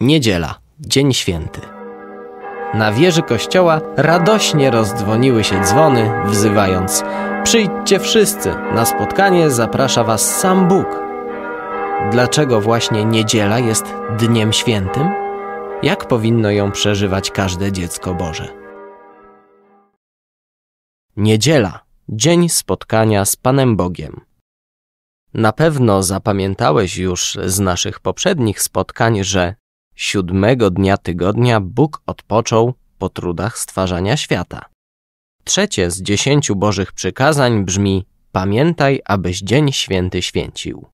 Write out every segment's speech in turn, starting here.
Niedziela, Dzień Święty. Na wieży kościoła radośnie rozdzwoniły się dzwony, wzywając: Przyjdźcie wszyscy, na spotkanie zaprasza Was sam Bóg. Dlaczego właśnie niedziela jest dniem świętym? Jak powinno ją przeżywać każde dziecko Boże? Niedziela dzień spotkania z Panem Bogiem. Na pewno zapamiętałeś już z naszych poprzednich spotkań, że Siódmego dnia tygodnia Bóg odpoczął po trudach stwarzania świata. Trzecie z dziesięciu Bożych przykazań brzmi: Pamiętaj, abyś dzień święty święcił.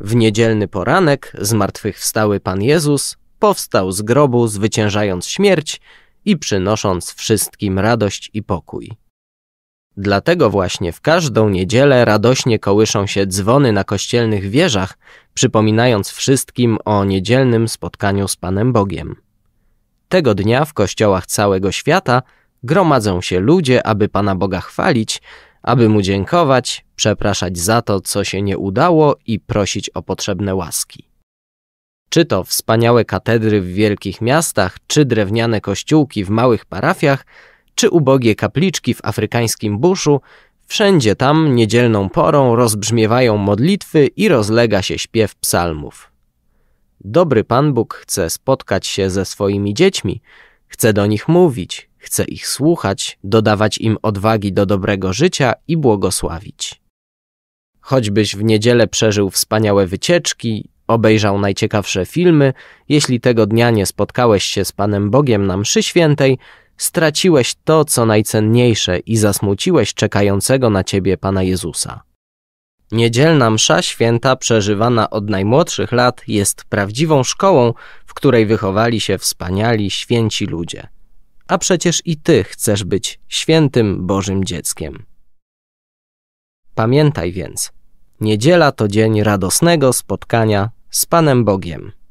W niedzielny poranek zmartwychwstały Pan Jezus powstał z grobu, zwyciężając śmierć i przynosząc wszystkim radość i pokój. Dlatego właśnie w każdą niedzielę radośnie kołyszą się dzwony na kościelnych wieżach, przypominając wszystkim o niedzielnym spotkaniu z Panem Bogiem. Tego dnia w kościołach całego świata gromadzą się ludzie, aby Pana Boga chwalić, aby Mu dziękować, przepraszać za to, co się nie udało i prosić o potrzebne łaski. Czy to wspaniałe katedry w wielkich miastach, czy drewniane kościółki w małych parafiach – czy ubogie kapliczki w afrykańskim buszu, wszędzie tam niedzielną porą rozbrzmiewają modlitwy i rozlega się śpiew psalmów. Dobry Pan Bóg chce spotkać się ze swoimi dziećmi, chce do nich mówić, chce ich słuchać, dodawać im odwagi do dobrego życia i błogosławić. Choćbyś w niedzielę przeżył wspaniałe wycieczki, obejrzał najciekawsze filmy, jeśli tego dnia nie spotkałeś się z Panem Bogiem na mszy świętej, straciłeś to, co najcenniejsze i zasmuciłeś czekającego na ciebie Pana Jezusa. Niedzielna msza święta przeżywana od najmłodszych lat jest prawdziwą szkołą, w której wychowali się wspaniali, święci ludzie. A przecież i ty chcesz być świętym Bożym dzieckiem. Pamiętaj więc, niedziela to dzień radosnego spotkania z Panem Bogiem.